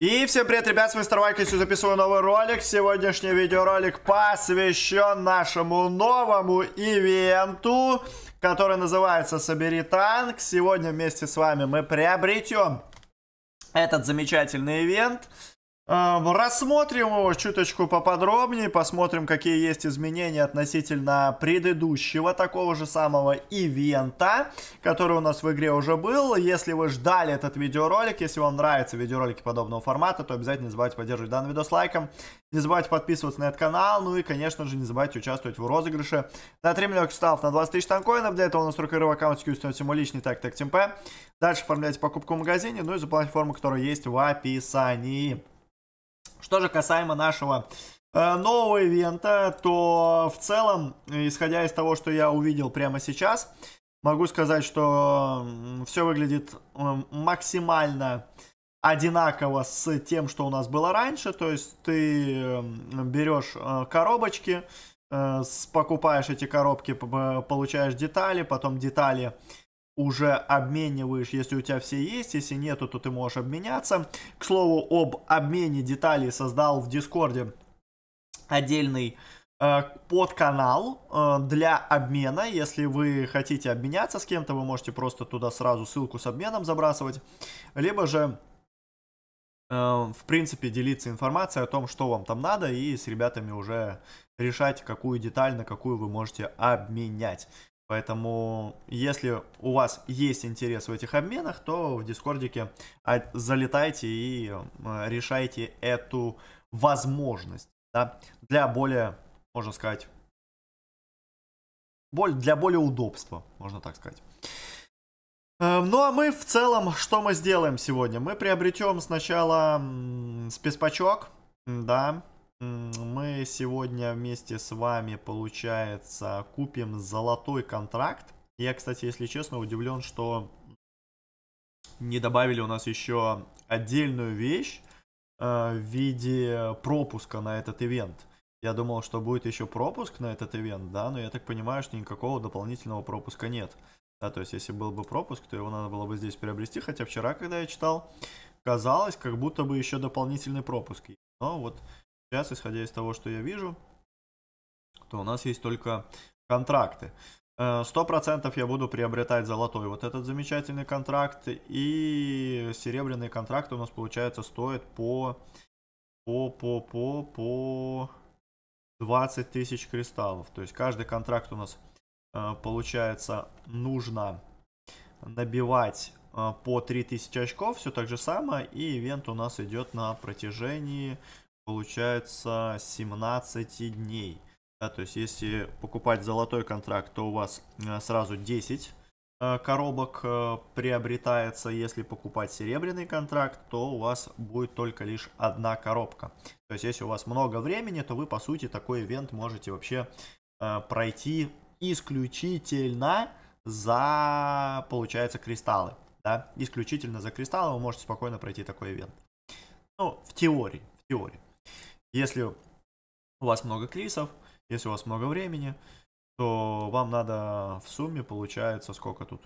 И всем привет, ребят, с вами Старвайк, если записываю новый ролик. Сегодняшний видеоролик посвящен нашему новому ивенту, который называется «Собери танк». Сегодня вместе с вами мы приобретем этот замечательный ивент. Э, рассмотрим его чуточку поподробнее, посмотрим, какие есть изменения относительно предыдущего такого же самого ивента, который у нас в игре уже был. Если вы ждали этот видеоролик, если вам нравятся видеоролики подобного формата, то обязательно не забывайте поддерживать данный видос лайком, не забывайте подписываться на этот канал, ну и, конечно же, не забывайте участвовать в розыгрыше на 3 миллиона кристаллов на 20 тысяч танкоинов. Для этого у нас рукорыв аккаунт установите мой личный так так ТМП. Дальше оформляйте покупку в магазине, ну и заполняйте форму, которая есть в описании. Что же касаемо нашего э, нового ивента, то в целом, исходя из того, что я увидел прямо сейчас, могу сказать, что все выглядит эм, максимально одинаково с тем, что у нас было раньше. То есть ты эм, берешь э, коробочки, э, покупаешь эти коробки, получаешь детали, потом детали уже обмениваешь, если у тебя все есть, если нету, то ты можешь обменяться. К слову, об обмене деталей создал в Дискорде отдельный э, подканал э, для обмена. Если вы хотите обменяться с кем-то, вы можете просто туда сразу ссылку с обменом забрасывать. Либо же, э, в принципе, делиться информацией о том, что вам там надо, и с ребятами уже решать, какую деталь на какую вы можете обменять. Поэтому, если у вас есть интерес в этих обменах, то в дискордике а, залетайте и э, решайте эту возможность да, для более, можно сказать, для более удобства, можно так сказать. Э, ну а мы в целом, что мы сделаем сегодня? Мы приобретем сначала спецпачок, да, мы сегодня вместе с вами, получается, купим золотой контракт. Я, кстати, если честно, удивлен, что не добавили у нас еще отдельную вещь э, в виде пропуска на этот ивент. Я думал, что будет еще пропуск на этот ивент, да, но я так понимаю, что никакого дополнительного пропуска нет. Да, то есть, если был бы пропуск, то его надо было бы здесь приобрести, хотя вчера, когда я читал, казалось, как будто бы еще дополнительный пропуск. Но вот Сейчас, исходя из того, что я вижу, то у нас есть только контракты. 100% э, я буду приобретать золотой вот этот замечательный контракт. И серебряный контракт у нас, получается, стоит по, по, по, по, по 20 тысяч кристаллов. То есть каждый контракт у нас, э, получается, нужно набивать э, по 3000 очков. Все так же самое. И ивент у нас идет на протяжении получается 17 дней. Да, то есть если покупать золотой контракт, то у вас э, сразу 10 э, коробок э, приобретается. Если покупать серебряный контракт, то у вас будет только лишь одна коробка. То есть если у вас много времени, то вы по сути такой ивент можете вообще пройти исключительно за, получается, кристаллы. Да? Исключительно за кристаллы вы можете спокойно пройти такой ивент. Ну, в теории, в теории. Если у вас много кейсов, если у вас много времени, то вам надо в сумме получается сколько тут?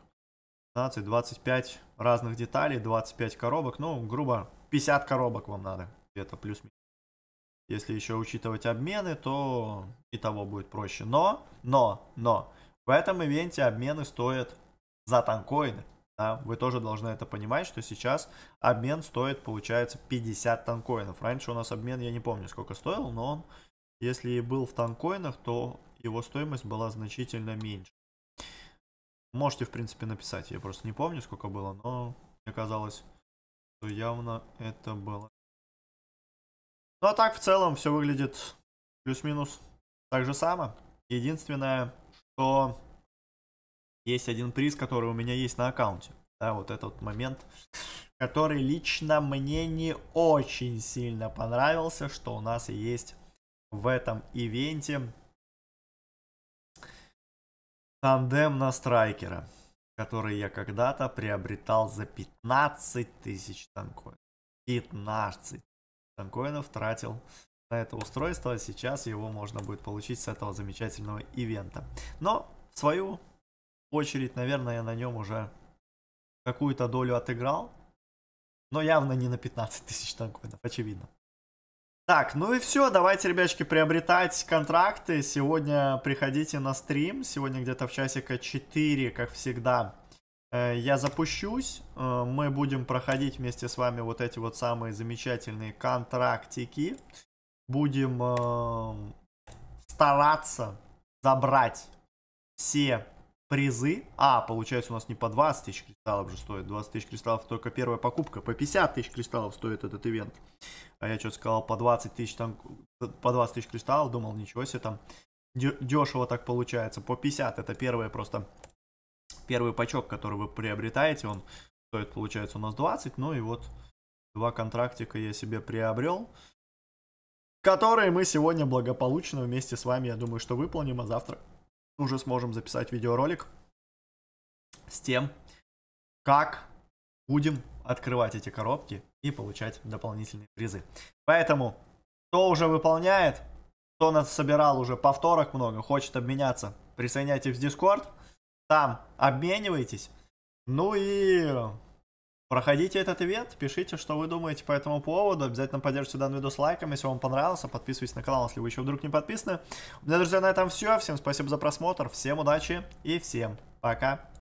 15, 25 разных деталей, 25 коробок, ну, грубо, 50 коробок вам надо, где-то плюс-минус. Если еще учитывать обмены, то и того будет проще. Но, но, но, в этом ивенте обмены стоят за танкоины да, вы тоже должны это понимать, что сейчас обмен стоит, получается, 50 танкоинов. Раньше у нас обмен, я не помню, сколько стоил, но он, если и был в танкоинах, то его стоимость была значительно меньше. Можете, в принципе, написать. Я просто не помню, сколько было, но мне казалось, что явно это было. Ну а так, в целом, все выглядит плюс-минус так же само. Единственное, что есть один приз, который у меня есть на аккаунте. Да, вот этот момент, который лично мне не очень сильно понравился, что у нас есть в этом ивенте. Тандем на страйкера, который я когда-то приобретал за 15 тысяч танкоинов. 15 танкоинов тратил на это устройство. Сейчас его можно будет получить с этого замечательного ивента. Но свою очередь, наверное, я на нем уже какую-то долю отыграл. Но явно не на 15 тысяч танкоинов, очевидно. Так, ну и все, давайте, ребячки, приобретать контракты. Сегодня приходите на стрим, сегодня где-то в часика 4, как всегда, э, я запущусь. Э, мы будем проходить вместе с вами вот эти вот самые замечательные контрактики. Будем э, стараться забрать все призы. А, получается у нас не по 20 тысяч кристаллов же стоит. 20 тысяч кристаллов только первая покупка. По 50 тысяч кристаллов стоит этот ивент. А я что-то сказал по 20 тысяч там, по 20 тысяч кристаллов. Думал, ничего себе там дешево так получается. По 50 это первое просто первый пачок, который вы приобретаете. Он стоит, получается, у нас 20. Ну и вот два контрактика я себе приобрел. Которые мы сегодня благополучно вместе с вами, я думаю, что выполним, а завтра уже сможем записать видеоролик с тем, как будем открывать эти коробки и получать дополнительные призы. Поэтому, кто уже выполняет, кто нас собирал уже повторок много, хочет обменяться, присоединяйтесь в Discord, там обменивайтесь. Ну и Проходите этот ивент, пишите, что вы думаете по этому поводу. Обязательно поддержите данный видос лайком, если вам понравился. Подписывайтесь на канал, если вы еще вдруг не подписаны. У меня, друзья, на этом все. Всем спасибо за просмотр, всем удачи и всем пока.